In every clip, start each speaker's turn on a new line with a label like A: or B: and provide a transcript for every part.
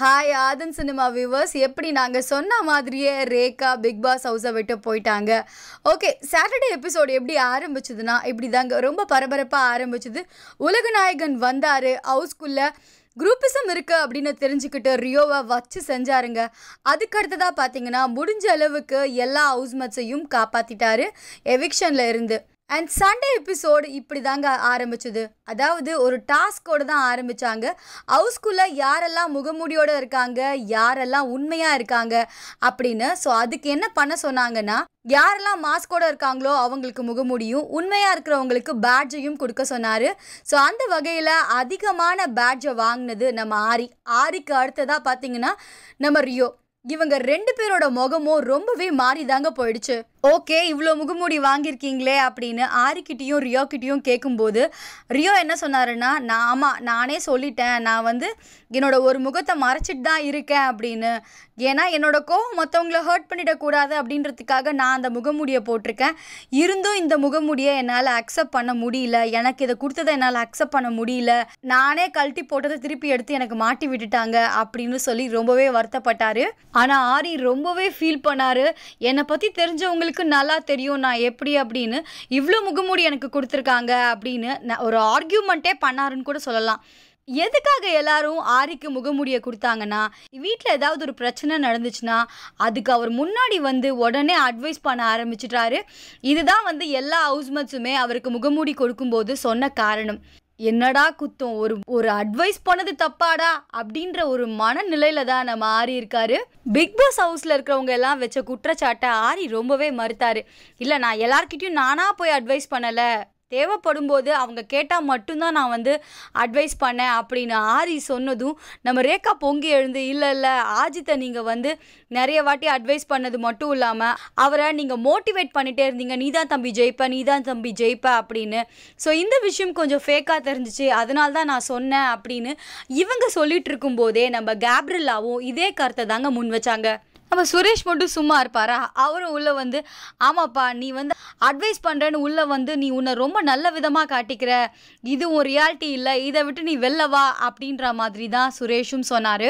A: hi ஆதன் cinema viewers எப்படி நாங்கள் சொன்ன மாதிரியே ரேகா பிக் பாஸ் ஹவுஸை விட்டு போயிட்டாங்க ஓகே சாட்டர்டே எபிசோடு எப்படி ஆரம்பிச்சதுன்னா இப்படி தாங்க ரொம்ப பரபரப்பாக ஆரம்பிச்சது உலகநாயகன் வந்தார் ஹவுஸ்குள்ளே குரூப்பிசம் இருக்குது அப்படின்னு தெரிஞ்சுக்கிட்டு ரியோவை வச்சு செஞ்சாருங்க அதுக்கு அடுத்ததாக பார்த்தீங்கன்னா முடிஞ்ச அளவுக்கு எல்லா ஹவுஸ்மேட்ஸையும் காப்பாற்றிட்டாரு எவிக்ஷனில் இருந்து அண்ட் சண்டே எபிசோடு இப்படி தாங்க ஆரம்பிச்சது அதாவது ஒரு டாஸ்கோடு தான் ஆரம்பித்தாங்க ஹவுஸ்குள்ளே யாரெல்லாம் முகமூடியோடு இருக்காங்க யாரெல்லாம் உண்மையாக இருக்காங்க அப்படின்னு ஸோ அதுக்கு என்ன பண்ண சொன்னாங்கன்னா யாரெல்லாம் மாஸ்கோடு இருக்காங்களோ அவங்களுக்கு முகமூடியும் உண்மையாக இருக்கிறவங்களுக்கு பேட்ஜையும் கொடுக்க சொன்னார் ஸோ அந்த வகையில் அதிகமான பேட்ஜை வாங்கினது நம்ம ஆரி ஆரிக்கு அடுத்ததாக பார்த்தீங்கன்னா நம்ம ரியோ இவங்க ரெண்டு பேரோட முகமும் ரொம்பவே மாறிதாங்க போயிடுச்சு ஓகே இவ்வளோ முகமூடி வாங்கியிருக்கீங்களே அப்படின்னு ஆரிக்கிட்டேயும் ரியோக்கிட்டேயும் கேட்கும்போது ரியோ என்ன சொன்னாருன்னா நான் ஆமாம் நானே சொல்லிட்டேன் நான் வந்து என்னோட ஒரு முகத்தை மறைச்சிட்டு தான் இருக்கேன் அப்படின்னு ஏன்னா என்னோட கோவம் மற்றவங்கள ஹர்ட் பண்ணிடக்கூடாது அப்படின்றதுக்காக நான் அந்த முகமூடியை போட்டிருக்கேன் இருந்தும் இந்த முகமூடியை என்னால் அக்செப்ட் பண்ண முடியல எனக்கு இதை கொடுத்ததை என்னால் அக்செப்ட் பண்ண முடியல நானே கழட்டி போட்டதை திருப்பி எடுத்து எனக்கு மாட்டி விட்டுட்டாங்க அப்படின்னு சொல்லி ரொம்பவே வருத்தப்பட்டார் ஆனால் ஆரி ரொம்பவே ஃபீல் பண்ணார் என்னை பற்றி தெரிஞ்சவங்களுக்கு நல்லா தெரியும் நான் எப்படி அப்படின்னு இவ்வளோ முகமூடி எனக்கு கொடுத்துருக்காங்க அப்படின்னு நான் ஒரு ஆர்கியூமெண்ட்டே பண்ணாருன்னு கூட சொல்லலாம் எதுக்காக எல்லாரும் ஆரிக்கு முகமூடியை கொடுத்தாங்கன்னா வீட்டில் ஏதாவது ஒரு பிரச்சனை நடந்துச்சுன்னா அதுக்கு அவர் முன்னாடி வந்து உடனே அட்வைஸ் பண்ண ஆரம்பிச்சிட்டாரு இதுதான் வந்து எல்லா ஹவுஸ்மேட்ஸுமே அவருக்கு முகமூடி கொடுக்கும்போது சொன்ன காரணம் என்னடா குத்தம் ஒரு ஒரு அட்வைஸ் பண்ணது தப்பாடா அப்படின்ற ஒரு மனநிலையில தான் நம்ம ஆரி இருக்காரு பிக் பாஸ் ஹவுஸில் இருக்கிறவங்க எல்லாம் வச்ச குற்றச்சாட்டை ஆரி ரொம்பவே மறுத்தாரு இல்லை நான் எல்லார்கிட்டையும் நானா போய் அட்வைஸ் பண்ணலை தேவைப்படும்போது அவங்க கேட்டால் மட்டும்தான் நான் வந்து அட்வைஸ் பண்ணேன் அப்படின்னு ஆரி சொன்னதும் நம்ம ரேக்கா பொங்கி எழுந்து இல்லை இல்லை ஆஜித்தை நீங்கள் வந்து நிறைய வாட்டி அட்வைஸ் பண்ணது மட்டும் இல்லாமல் அவரை நீங்கள் மோட்டிவேட் பண்ணிகிட்டே இருந்தீங்க நீ தான் தம்பி ஜெயிப்ப நீ தான் தம்பி ஜெயிப்ப அப்படின்னு ஸோ இந்த விஷயம் கொஞ்சம் ஃபேக்காக தெரிஞ்சிச்சு அதனால தான் நான் சொன்னேன் அப்படின்னு இவங்க சொல்லிட்டு இருக்கும்போதே நம்ம கேப்ரில்லாவும் இதே கருத்தை தாங்க முன் வச்சாங்க நம்ம சுரேஷ் மட்டும் சும்மா இருப்பாரா அவரும் உள்ளே வந்து ஆமாப்பா நீ வந்து அட்வைஸ் பண்ணுறேன்னு உள்ளே வந்து நீ உன்னை ரொம்ப நல்ல விதமாக காட்டிக்கிற இதுவும் ரியாலிட்டி இல்லை இதை விட்டு நீ வெளில வா அப்படின்ற மாதிரி தான் சுரேஷும் சொன்னார்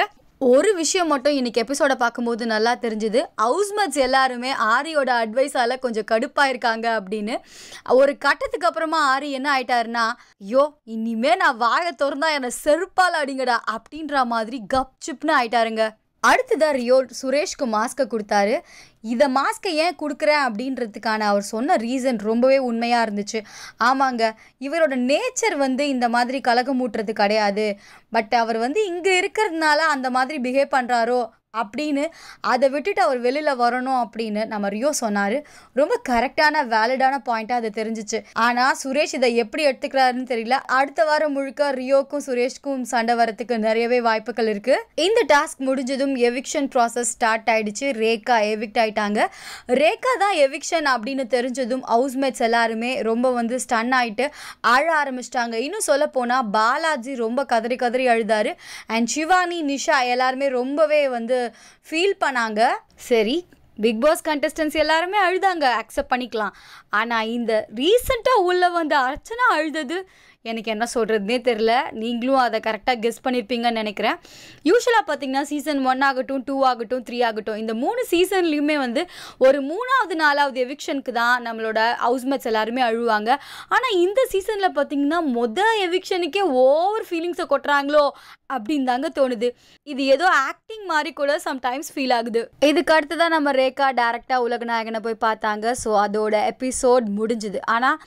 A: ஒரு விஷயம் மட்டும் இன்னைக்கு எபிசோடை பார்க்கும்போது நல்லா தெரிஞ்சுது ஹவுஸ்மேட்ஸ் எல்லாருமே ஆரியோட அட்வைஸால் கொஞ்சம் கடுப்பாயிருக்காங்க அப்படின்னு ஒரு கட்டத்துக்கு அப்புறமா ஆரி என்ன ஆயிட்டாருனா ஐயோ இனிமே நான் வாயை திறந்தா என்னை செருப்பால் அடிங்கடா அப்படின்ற மாதிரி கப் சிப்னு ஆயிட்டாருங்க அடுத்ததான் ரியோல் சுரேஷ்க்கு மாஸ்க்கை கொடுத்தாரு இதை மாஸ்க்கை ஏன் கொடுக்குறேன் அப்படின்றதுக்கான அவர் சொன்ன ரீசன் ரொம்பவே உண்மையாக இருந்துச்சு ஆமாங்க இவரோட நேச்சர் வந்து இந்த மாதிரி கலகம் மூட்டுறது கிடையாது பட் அவர் வந்து இங்கே இருக்கிறதுனால அந்த மாதிரி பிஹேவ் பண்ணுறாரோ அப்படின்னு அதை விட்டுட்டு அவர் வெளியில் வரணும் அப்படின்னு நம்ம ரியோ சொன்னார் ரொம்ப கரெக்டான வேலிடான பாயிண்ட்டாக அது தெரிஞ்சிச்சு ஆனால் சுரேஷ் இதை எப்படி எடுத்துக்கிறாருன்னு தெரியல அடுத்த வாரம் முழுக்க ரியோக்கும் சுரேஷ்க்கும் சண்டை வரத்துக்கு நிறையவே வாய்ப்புகள் இருக்குது இந்த டாஸ்க் முடிஞ்சதும் எவிக்ஷன் ப்ராசஸ் ஸ்டார்ட் ஆகிடுச்சு ரேகா எவிக்ட் ஆகிட்டாங்க ரேகா தான் எவிக்ஷன் அப்படின்னு தெரிஞ்சதும் ஹவுஸ்மேட்ஸ் எல்லாருமே ரொம்ப வந்து ஸ்டன் ஆகிட்டு அழ ஆரம்பிச்சிட்டாங்க இன்னும் சொல்ல போனால் பாலாஜி ரொம்ப கதறி கதறி அழுதாரு அண்ட் சிவானி நிஷா எல்லாருமே ரொம்பவே வந்து ஃபீல் பண்ணாங்க சரி பிக் பாஸ் கண்டஸ்டன்ஸ் எல்லாருமே அழுதாங்க அக்செப்ட் பண்ணிக்கலாம் ஆனால் இந்த ரீசண்டாக உள்ளே வந்த அர்ச்சனா அழுதது எனக்கு என்ன சொல்கிறதுனே தெரில நீங்களும் அதை கரெக்டாக கெஸ் பண்ணியிருப்பீங்கன்னு நினைக்கிறேன் யூஸ்வலாக பார்த்தீங்கன்னா சீசன் ஒன் ஆகட்டும் டூ ஆகட்டும் த்ரீ ஆகட்டும் இந்த மூணு சீசன்லேயுமே வந்து ஒரு மூணாவது நாலாவது எவிக்ஷனுக்கு தான் நம்மளோட ஹவுஸ் மேட்ஸ் எல்லாருமே அழுவாங்க ஆனால் இந்த சீசனில் பார்த்தீங்கன்னா மொதல் எவிக்ஷனுக்கே ஓவர் ஃபீலிங்ஸை கொட்டுறாங்களோ அப்படின்னு தாங்க தோணுது இது ஏதோ ஆக்டிங் மாதிரி கூட சம்டைம்ஸ் ஃபீல் ஆகுது இதுக்கு அடுத்து தான் நம்ம ரேகா டேரெக்டாக உலகநாயகனை போய் பார்த்தாங்க ஸோ அதோட எபிசோட் முடிஞ்சுது ஆனால்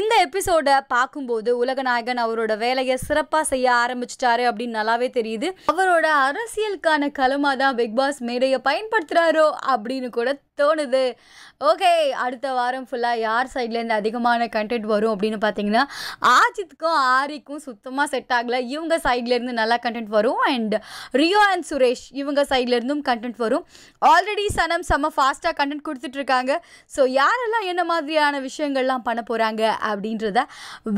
A: இந்த எபிசோடை பார்க்கும்போது உலக தியாகநாயகன் அவரோட வேலையை சிறப்பா செய்ய ஆரம்பிச்சிட்டாரு அப்படின்னு நல்லாவே தெரியுது அவரோட அரசியலுக்கான களமா தான் பிக் பாஸ் மேடையை பயன்படுத்துறாரோ அப்படின்னு கூட தோணுது ஓகே அடுத்த வாரம் ஃபுல்லாக யார் சைட்லேருந்து அதிகமான கண்டென்ட் வரும் அப்படின்னு பார்த்தீங்கன்னா ஆஜித்துக்கும் ஆரிக்கும் சுத்தமாக செட் ஆகலை இவங்க சைட்லேருந்து நல்லா கண்டென்ட் வரும் அண்ட் ரியோ அண்ட் சுரேஷ் இவங்க சைட்லேருந்தும் கண்டென்ட் வரும் ஆல்ரெடி சனம் செம்ம ஃபாஸ்ட்டாக கண்டென்ட் கொடுத்துட்ருக்காங்க ஸோ யாரெல்லாம் என்ன மாதிரியான விஷயங்கள்லாம் பண்ண போகிறாங்க அப்படின்றத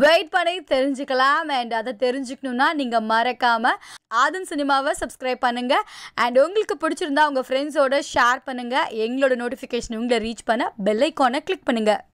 A: வெயிட் பண்ணி தெரிஞ்சுக்கலாம் அண்ட் அதை தெரிஞ்சுக்கணுன்னா நீங்கள் மறக்காமல் ஆதம் சினிமாவை சப்ஸ்கிரைப் பண்ணுங்கள் அண்ட் உங்களுக்கு பிடிச்சிருந்தா உங்கள் ஃப்ரெண்ட்ஸோட ஷேர் பண்ணுங்கள் எங்களோட நோட்டிஃபிகேஷன் உங்களை ரீச் பண்ண பெல் ஐக்கானை கிளிக் பண்ணுங்கள்